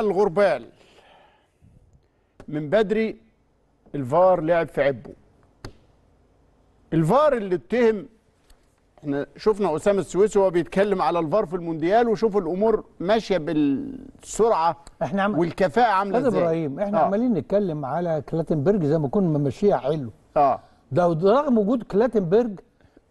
الغربال من بدري الفار لعب في عبه الفار اللي اتهم احنا شفنا اسامه السويسي وهو بيتكلم على الفار في المونديال وشوف الامور ماشيه بالسرعه احنا عم... والكفاءه عامله ازاي ابراهيم احنا آه. عمالين نتكلم على كلاتنبرج زي ما كنا ماشيها حلو اه ده رغم وجود كلاتنبرج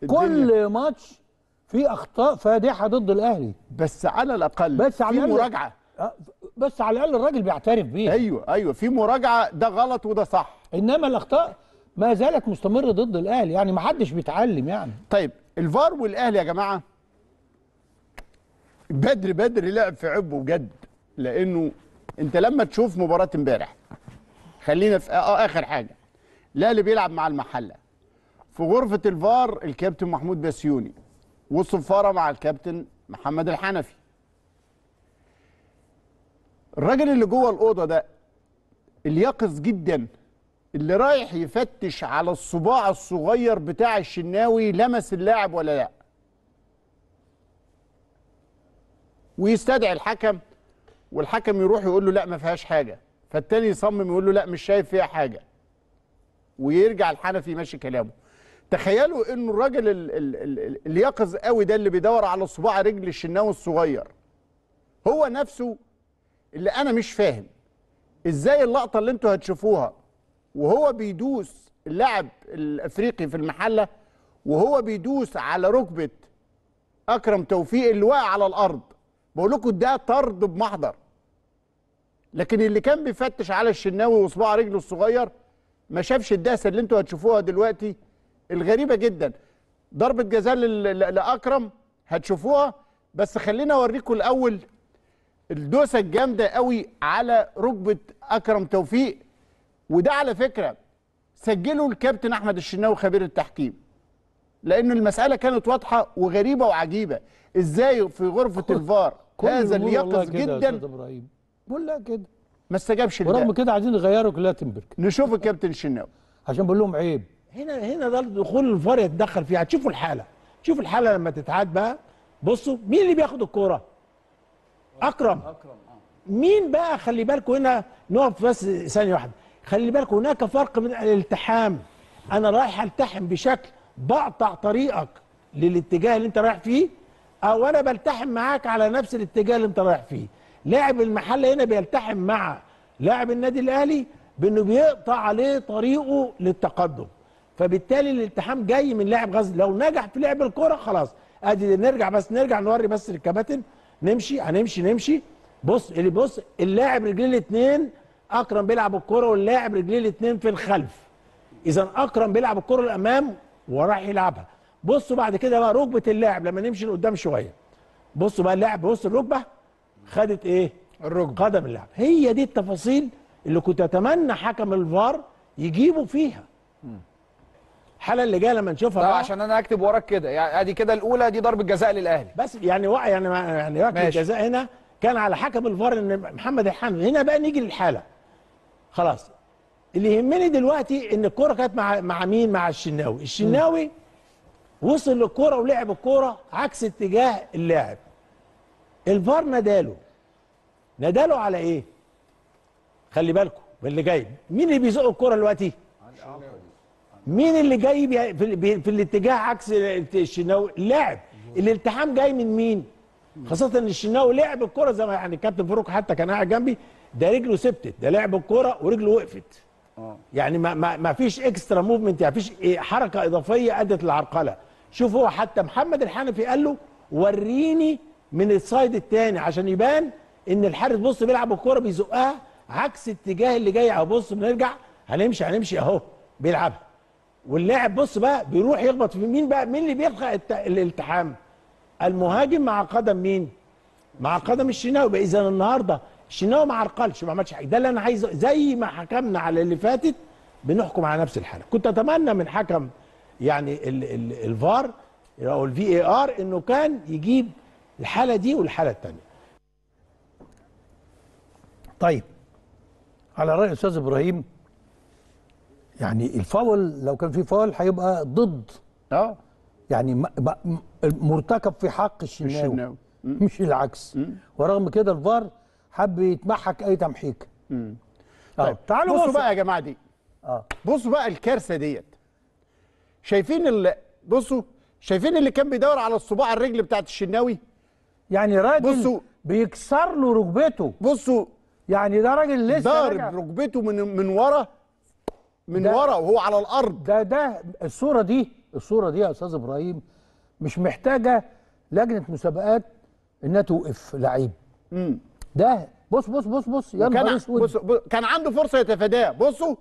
كل ماتش في اخطاء فادحه ضد الاهلي بس على الاقل بس في مراجعه آه، بس على الاقل الراجل بيعترف بيه ايوه ايوه في مراجعه ده غلط وده صح انما الاخطاء ما زالت مستمره ضد الاهلي يعني ما حدش بيتعلم يعني طيب الفار والاهلي يا جماعه بدر بدر لعب في عبه بجد لانه انت لما تشوف مباراه امبارح خلينا في اخر حاجه الاهلي بيلعب مع المحله في غرفه الفار الكابتن محمود بسيوني والصفاره مع الكابتن محمد الحنفي الراجل اللي جوه الاوضه ده اليقظ جدا اللي رايح يفتش على الصباع الصغير بتاع الشناوي لمس اللاعب ولا لا ويستدعي الحكم والحكم يروح يقول له لا ما فيهاش حاجه فالتاني يصمم يقول له لا مش شايف فيها حاجه ويرجع الحنفي ماشي كلامه تخيلوا انه الراجل اليقظ قوي ده اللي بيدور على صباع رجل الشناوي الصغير هو نفسه اللي انا مش فاهم ازاي اللقطه اللي انتوا هتشوفوها وهو بيدوس اللاعب الافريقي في المحله وهو بيدوس على ركبه اكرم توفيق اللي واقع على الارض بقول لكم ده طرد بمحضر لكن اللي كان بيفتش على الشناوي وصباع رجله الصغير ما شافش الدهسه اللي انتوا هتشوفوها دلوقتي الغريبه جدا ضربه جزاء لاكرم هتشوفوها بس خلينا اوريكم الاول الدوسه الجامده قوي على ركبه اكرم توفيق وده على فكره سجله الكابتن احمد الشناوي خبير التحكيم لان المساله كانت واضحه وغريبه وعجيبه ازاي في غرفه الفار هذا اليقظ جدا بقول لك كده ما استجابش ورغم كده عايزين يغيروا كلاتنبرج نشوف الكابتن الشناوي عشان بقول لهم عيب هنا هنا ده دخول الفار يتدخل فيها هتشوفوا الحاله شوفوا الحاله لما تتعاد بقى بصوا مين اللي بياخد الكوره اكرم اكرم مين بقى خلي بالكم هنا نقف بس ثانيه واحده خلي بالكم هناك فرق بين الالتحام انا رايح التحم بشكل بقطع طريقك للاتجاه اللي انت رايح فيه او انا بلتحم معاك على نفس الاتجاه اللي انت رايح فيه لاعب المحله هنا بيلتحم مع لاعب النادي الاهلي بانه بيقطع عليه طريقه للتقدم فبالتالي الالتحام جاي من لاعب غزل لو نجح في لعب الكره خلاص ادي نرجع بس نرجع نوري بس للكباتن نمشي هنمشي نمشي بص اللي بص اللاعب رجليه الاثنين اكرم بيلعب الكره واللاعب رجليه الاثنين في الخلف اذا اكرم بيلعب الكره للامام وراح يلعبها بصوا بعد كده بقى ركبه اللاعب لما نمشي لقدام شويه بصوا بقى اللاعب بص الركبه خدت ايه الركبه قدم اللاعب هي دي التفاصيل اللي كنت اتمنى حكم الفار يجيبوا فيها الحاله اللي جايه لما نشوفها بقى عشان انا اكتب وراك كده يعني ادي كده الاولى دي ضربه جزاء للاهلي بس يعني وقع يعني يعني وقع الجزاء هنا كان على حكم الفار ان محمد الحمد هنا بقى نيجي للحاله خلاص اللي يهمني دلوقتي ان الكوره كانت مع مع مين مع الشناوي الشناوي وصل للكوره ولعب الكوره عكس اتجاه اللاعب الفار نداله نداله على ايه خلي بالكم باللي جاي مين اللي بيزق الكوره دلوقتي مين اللي جاي في, في الاتجاه عكس الشناوي لعب الالتحام جاي من مين خاصه ان الشناوي لعب الكره زي ما يعني كابتن فاروق حتى كان قاعد جنبي ده رجله سبتت ده لعب الكره ورجله وقفت آه. يعني ما ما, ما فيش اكسترا موفمنت يعني فيش إيه، حركه اضافيه ادت للعرقله شوف هو حتى محمد الحنفي قال له وريني من السايد الثاني عشان يبان ان الحارس بص بيلعب الكوره بيزقها عكس اتجاه اللي جاي ابص بص بنرجع هنمشي هنمشي اهو بيلعبها واللاعب بص بقى بيروح يخبط في مين بقى مين اللي بيخلق الالتحام المهاجم مع قدم مين مع قدم الشناوي اذا النهارده الشناوي ما عرقلش ما عملش حاجه ده اللي انا عايزه زي ما حكمنا على اللي فاتت بنحكم على نفس الحاله كنت اتمنى من حكم يعني الفار او الفي اي ار انه كان يجيب الحاله دي والحاله الثانيه طيب على راي الاستاذ ابراهيم يعني الفاول لو كان في فاول هيبقى ضد اه يعني مرتكب في حق الشناوي, الشناوي. مش العكس مم. ورغم كده الفار حب يتمحك اي تمحيك امم طيب تعالوا بصوا بقى يا جماعه دي اه بصوا بقى الكارثه ديت شايفين اللي بصوا شايفين اللي كان بيدور على الصباع الرجل بتاعت الشناوي يعني راجل بصوا بيكسر له ركبته بصوا يعني ده راجل لسه ضارب ركبته من من ورا من ورا وهو على الارض ده ده الصوره دي الصوره دي يا استاذ ابراهيم مش محتاجه لجنه مسابقات انها توقف لعيب امم ده بص بص بص بص يا نهار اسود بص بص كان عنده فرصه يتفاداه بصوا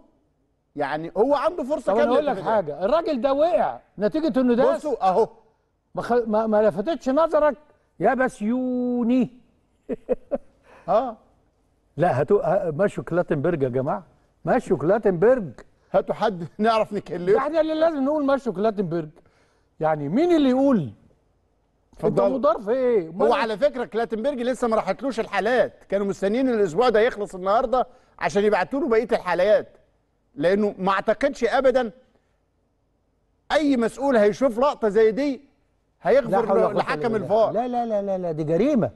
يعني هو عنده فرصه كان اقول لك حاجه الراجل ده وقع نتيجه انه ده بصوا اهو ما, ما لفتتش نظرك يا بسيوني اه لا هتو ماشي كلاتنبرج يا جماعه ماشي كلاتنبرج هاتوا حد نعرف نكلمه احنا اللي لازم نقول ماشي كلاتنبرج يعني مين اللي يقول اتفضل انت مضار في ايه هو على فكره كلاتنبرج لسه ما راحتلوش الحالات كانوا مستنيين الاسبوع ده يخلص النهارده عشان يبعتوا له بقيه الحالات لانه ما اعتقدش ابدا اي مسؤول هيشوف لقطه زي دي هيغفر لحكم الفار لا لا لا لا لا دي جريمه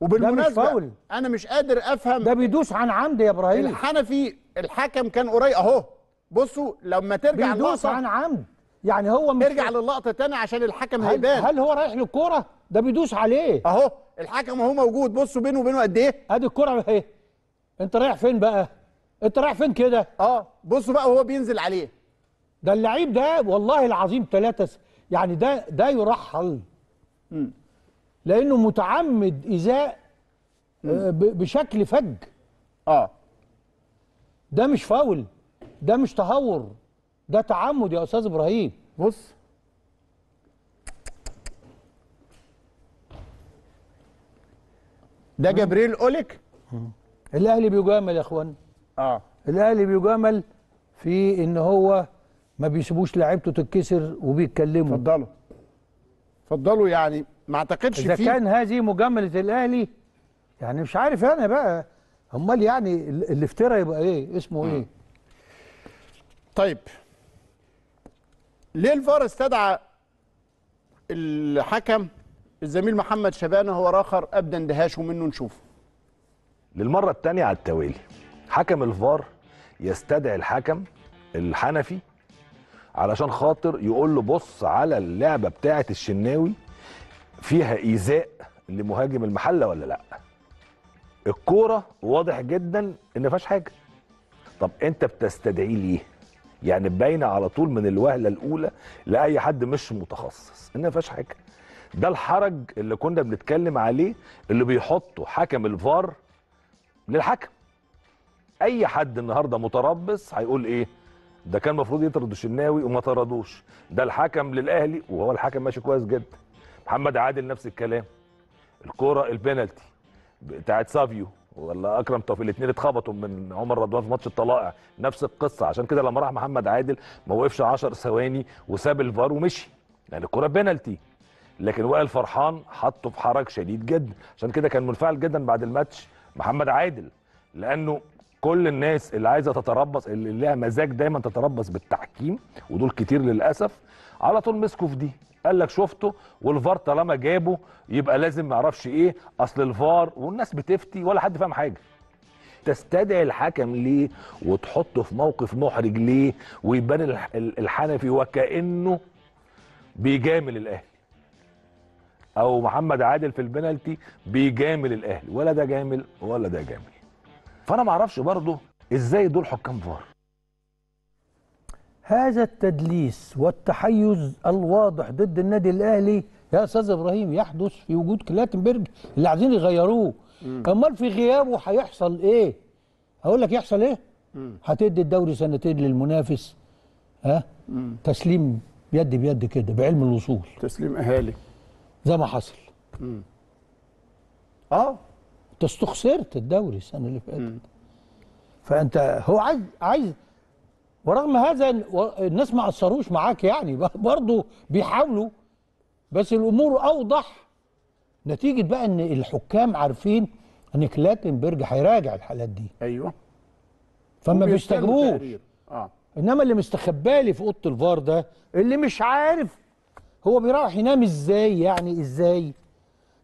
وبالمناسبه ده مش انا مش قادر افهم ده بيدوس عن عمد يا ابراهيم الحنفي الحكم كان قريب اهو بصوا لما ترجع بيدوس عن عمد يعني هو مش ارجع للقطه تاني عشان الحكم هيبان هل هو رايح للكوره ده بيدوس عليه اهو الحكم اهو موجود بصوا بينه وبينه قد ايه ادي الكوره اهي انت رايح فين بقى انت رايح فين كده اه بصوا بقى وهو بينزل عليه ده اللعيب ده والله العظيم ثلاثه يعني ده ده يرحل م. لانه متعمد ايذاء آه، بشكل فج اه ده مش فاول ده مش تهور ده تعمد يا استاذ ابراهيم بص ده جبريل اوليك الاهلي بيجامل يا اخوان اه الاهلي بيجامل في ان هو ما بيسيبوش لعيبته تتكسر وبيتكلموا اتفضلوا اتفضلوا يعني ما اعتقدش اذا فيه. كان هذه مجامله الاهلي يعني مش عارف انا بقى امال يعني الافتراء يبقى ايه اسمه م. ايه طيب ليه الفار استدعى الحكم الزميل محمد شبانه هو راخر ابدا اندهاشه منه نشوفه للمره الثانيه على التوالي حكم الفار يستدعي الحكم الحنفي علشان خاطر يقول له بص على اللعبه بتاعه الشناوي فيها ايذاء لمهاجم المحله ولا لا الكوره واضح جدا ان ما فيهاش حاجه طب انت بتستدعيه ليه يعني باينه على طول من الوهله الاولى لاي حد مش متخصص ان ما فيهاش حاجه ده الحرج اللي كنا بنتكلم عليه اللي بيحطه حكم الفار للحكم اي حد النهارده متربص هيقول ايه ده كان المفروض يطرد الشناوي وما طردوش ده الحكم للاهلي وهو الحكم ماشي كويس جدا محمد عادل نفس الكلام الكوره البنالتي بتاعت سافيو ولا اكرم توفيق الاثنين اتخبطوا من عمر رضوان في ماتش الطلائع نفس القصه عشان كده لما راح محمد عادل ما وقفش 10 ثواني وساب الفار ومشي لان يعني الكره بينالتي لكن وائل فرحان حطه في حرج شديد جدا عشان كده كان منفعل جدا بعد الماتش محمد عادل لانه كل الناس اللي عايزه تتربص اللي لها مزاج دايما تتربص بالتحكيم ودول كتير للاسف على طول مسكوا في دي قال لك شفته والفار طالما جابه يبقى لازم ما اعرفش ايه اصل الفار والناس بتفتي ولا حد فاهم حاجه تستدعي الحكم ليه وتحطه في موقف محرج ليه ويبان الحنفي وكانه بيجامل الاهلي او محمد عادل في البنالتي بيجامل الاهلي ولا ده جامل ولا ده جامل فانا ما اعرفش برضه ازاي دول حكام فار هذا التدليس والتحيز الواضح ضد النادي الاهلي يا استاذ ابراهيم يحدث في وجود كلاتنبرج اللي عايزين يغيروه امال في غيابه هيحصل ايه هقول لك يحصل ايه هتدي الدوري سنتين للمنافس ها مم. تسليم يد بيد كده بعلم الوصول تسليم اهالي زي ما حصل مم. اه انت استخسرت الدوري السنه اللي فاتت فانت هو عايز عايز ورغم هذا الناس ما قصروش معاك يعني برضه بيحاولوا بس الامور اوضح نتيجه بقى ان الحكام عارفين ان كلاتنبرج هيراجع الحالات دي ايوه فما بيستجبوش اه انما اللي مستخبالي في اوضه الفار ده اللي مش عارف هو بيروح ينام ازاي يعني ازاي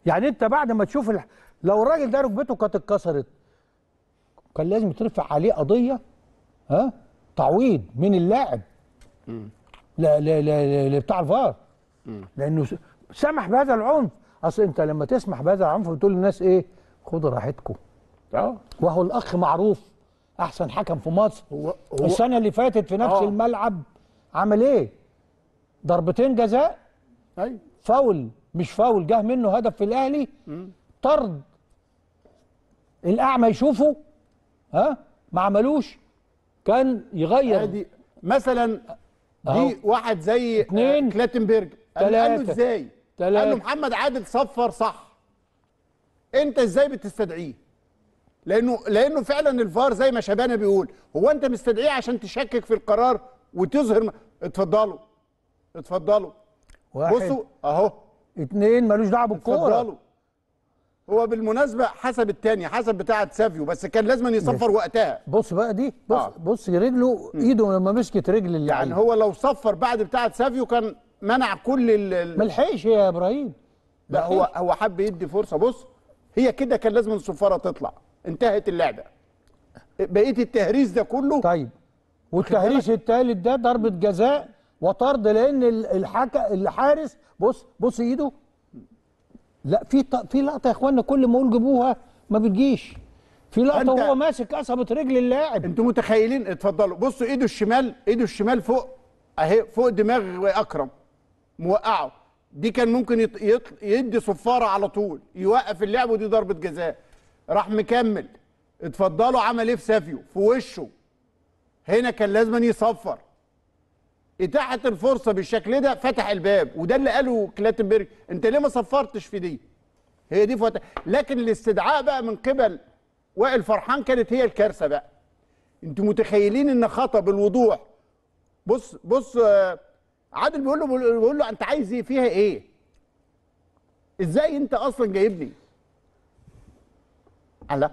يعني انت بعد ما تشوف الح... لو الراجل ده ركبته كانت اتكسرت كان لازم ترفع عليه قضيه ها تعويض من اللاعب لا لا لا بتاع الفار لانه سمح بهذا العنف اصل انت لما تسمح بهذا العنف بتقول للناس ايه خدوا راحتكم اه وهو الاخ معروف احسن حكم في مصر هو هو السنه اللي فاتت في نفس أوه. الملعب عمل ايه ضربتين جزاء ايوه فاول مش فاول جه منه هدف في الاهلي طرد الاعمى يشوفه ها ما عملوش كان يغير ادي مثلا دي واحد زي آه، اتنين كلاتنبرج قال له ازاي قال له محمد عادل صفر صح انت ازاي بتستدعيه لانه لانه فعلا الفار زي ما شبانه بيقول هو انت مستدعيه عشان تشكك في القرار وتظهر اتفضلوا اتفضلوا واحد بصوا اهو اتنين ملوش دعوه بالكوره اتفضلوا هو بالمناسبه حسب الثاني حسب بتاعه سافيو بس كان لازم يصفر وقتها بص بقى دي بص آه. بص رجله ايده لما مسكت رجل اللي يعني هو لو صفر بعد بتاعه سافيو كان منع كل ال ملحقش يا ابراهيم لا هو هو حب يدي فرصه بص هي كده كان لازم الصفاره تطلع انتهت اللعبه بقيه التهريس ده كله طيب والتهريس الثالث ده ضربه جزاء وطرد لان الحكا الحارس بص بص ايده لا في ط... في لقطه يا اخوانا كل ما اقول جيبوها ما بتجيش في لقطه وهو ماسك قصبه رجل اللاعب انتوا متخيلين اتفضلوا بصوا ايده الشمال ايده الشمال فوق اهي فوق دماغ اكرم موقعه دي كان ممكن يط... يط... يدي صفاره على طول يوقف اللعب ودي ضربه جزاء راح مكمل اتفضلوا عمل ايه في سافيو في وشه هنا كان لازم يصفر إتاحة الفرصه بالشكل ده فتح الباب وده اللي قاله كلاتنبرج انت ليه ما صفرتش في دي هي دي فتح لكن الاستدعاء بقى من قبل وائل فرحان كانت هي الكارثه بقى انتوا متخيلين ان خطا بالوضوح بص بص آه، عادل بيقول له بيقول له انت عايز ايه فيها ايه ازاي انت اصلا جايبني الله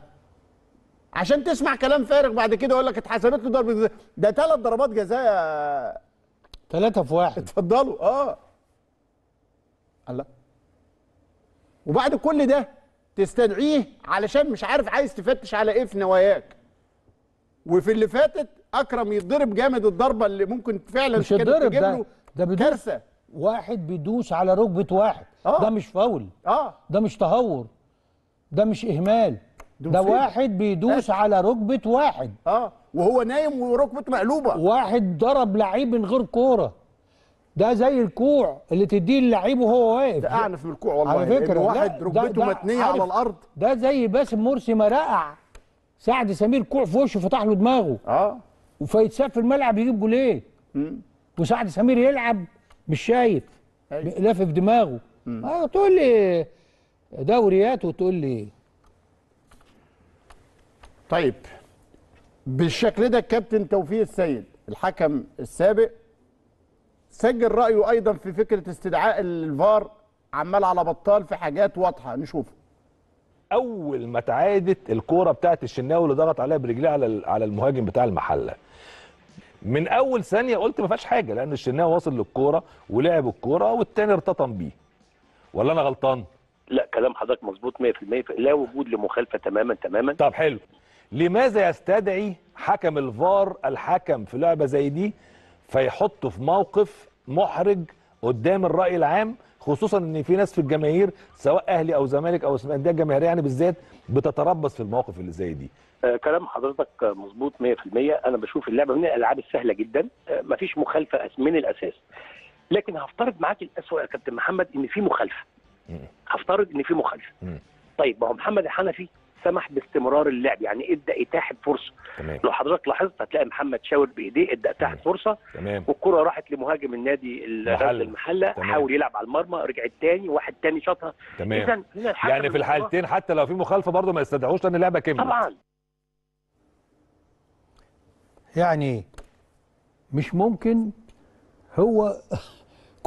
عشان تسمع كلام فارغ بعد كده يقول لك اتحسبت له ضربه ده ثلاث ضربات جزاء ثلاثة في واحد اتفضلوا اه الله وبعد كل ده تستدعيه علشان مش عارف عايز تفتش على ايه في نواياك وفي اللي فاتت اكرم يتضرب جامد الضربه اللي ممكن فعلا مش يتضرب ده ده كارثه واحد بيدوس على ركبه واحد آه. ده مش فاول آه. ده مش تهور ده مش اهمال ده واحد بيدوس آه. على ركبه واحد اه وهو نايم وركبته مقلوبه واحد ضرب لعيب من غير كوره ده زي الكوع اللي تديه اللعيب وهو واقف ده اعنف من الكوع والله على فكره واحد ركبته متنيه على الارض ده زي باسم مرسي ما رقع سعد سمير كوع في وشه فتح له دماغه اه وفيتساب في الملعب يجيب جوليه وسعد سمير يلعب مش شايف أيوه. لافف دماغه آه تقول لي دوريات وتقول لي طيب بالشكل ده الكابتن توفيق السيد الحكم السابق سجل رايه ايضا في فكره استدعاء الفار عمال على بطال في حاجات واضحه نشوف اول ما اتعادت الكوره بتاعت الشناوي اللي ضغط عليها برجليه على على المهاجم بتاع المحله من اول ثانيه قلت ما فيهاش حاجه لان الشناوي واصل للكوره ولعب الكوره والتاني ارتطم بيه ولا انا غلطان لا كلام حضرتك مظبوط 100% لا وجود لمخالفه تماما تماما طب حلو لماذا يستدعي حكم الفار الحكم في لعبه زي دي فيحطه في موقف محرج قدام الراي العام خصوصا ان في ناس في الجماهير سواء اهلي او زمالك او انديه جماهيريه يعني بالذات بتتربص في المواقف اللي زي دي آه، كلام حضرتك مظبوط 100% انا بشوف اللعبه من الالعاب السهله جدا آه، مفيش مخالفه من الاساس لكن هفترض معاك الاسوء يا كابتن محمد ان في مخالفه هفترض ان في مخالفه طيب ما هو محمد الحنفي سمح باستمرار اللعب يعني ادى اتاحه فرصه تمام. لو حضرتك لاحظت هتلاقي محمد شاور بايديه ادى اتاحه فرصه تمام. والكره راحت لمهاجم النادي المحل. المحله تمام. حاول يلعب على المرمى رجعت تاني واحد تاني شاطها اذا يعني في الحالتين حتى لو في مخالفه برضه ما يستدعوش لان اللعبه كملت طبعا يعني مش ممكن هو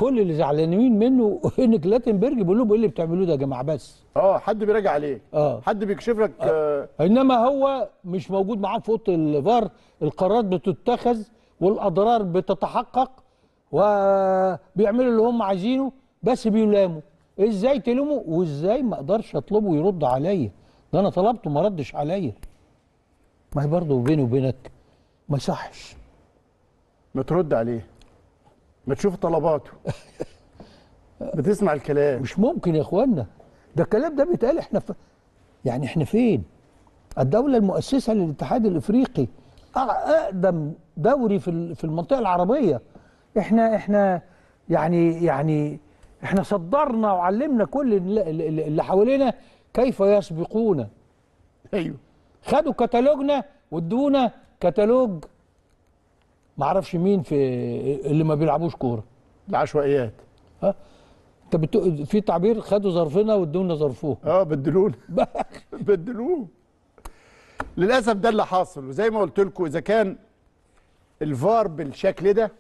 كل اللي زعلانين منه ان كلاتنبرج بيقول لهم ايه اللي بتعملوه ده يا جماعه بس اه حد بيراجع عليه اه حد بيكشف لك آه. آه. انما هو مش موجود معاه في اوضه الفار القرارات بتتخذ والاضرار بتتحقق وبيعملوا اللي هم عايزينه بس بيلاموا ازاي تلومه وازاي ما اقدرش اطلبه يرد عليا ده انا طلبته ما ردش عليا ما هي برضه بيني وبينك ما صحش ما ترد عليه ما تشوف طلباته بتسمع الكلام مش ممكن يا اخوانا ده الكلام ده بيتقال احنا ف... يعني احنا فين الدوله المؤسسه للاتحاد الافريقي اقدم دوري في في المنطقه العربيه احنا احنا يعني يعني احنا صدرنا وعلمنا كل اللي حوالينا كيف يسبقونا ايوه خدوا كتالوجنا وادونا كتالوج ما اعرفش مين في اللي ما بيلعبوش كوره العشوائيات ها انت بت... في تعبير خدوا ظرفنا وادونا ظرفهم اه بدلونا بدلوه للاسف ده اللي حاصل وزي ما قلت لكم اذا كان الفار بالشكل ده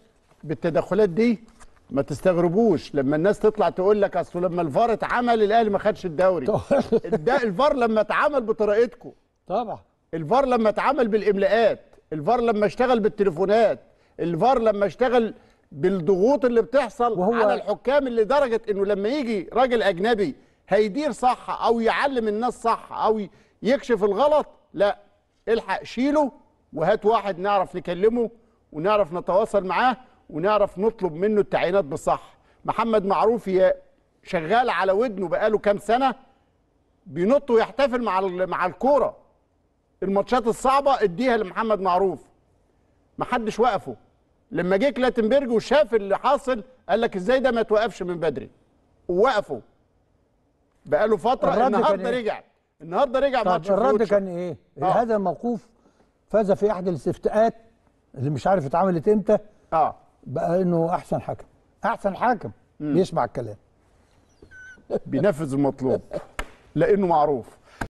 بالتدخلات دي ما تستغربوش لما الناس تطلع تقول لك اصل لما الفار اتعمل الاهلي ما خدش الدوري ده الفار لما اتعمل بطريقتكم طبعا الفار لما اتعمل بالاملاءات الفار لما اشتغل بالتليفونات الفار لما اشتغل بالضغوط اللي بتحصل وهو على الحكام اللي درجه انه لما يجي راجل اجنبي هيدير صح او يعلم الناس صح او يكشف الغلط لا الحق شيله وهات واحد نعرف نكلمه ونعرف نتواصل معاه ونعرف نطلب منه التعيينات بصح محمد معروف يا شغال على ودنه بقاله كام سنه بينط ويحتفل مع مع الكوره الماتشات الصعبه اديها لمحمد معروف محدش وقفه لما جه كلاتنبرج وشاف اللي حاصل قال لك ازاي ده ما توقفش من بدري ووقفوا بقاله فتره النهارده إيه؟ رجع النهارده رجع ماتش الرد كان ايه آه. هذا الموقوف فاز في احد الاستفتاءات اللي مش عارف اتعملت امتى اه بقى انه احسن حكم احسن حكم بيسمع الكلام بينفذ المطلوب لانه معروف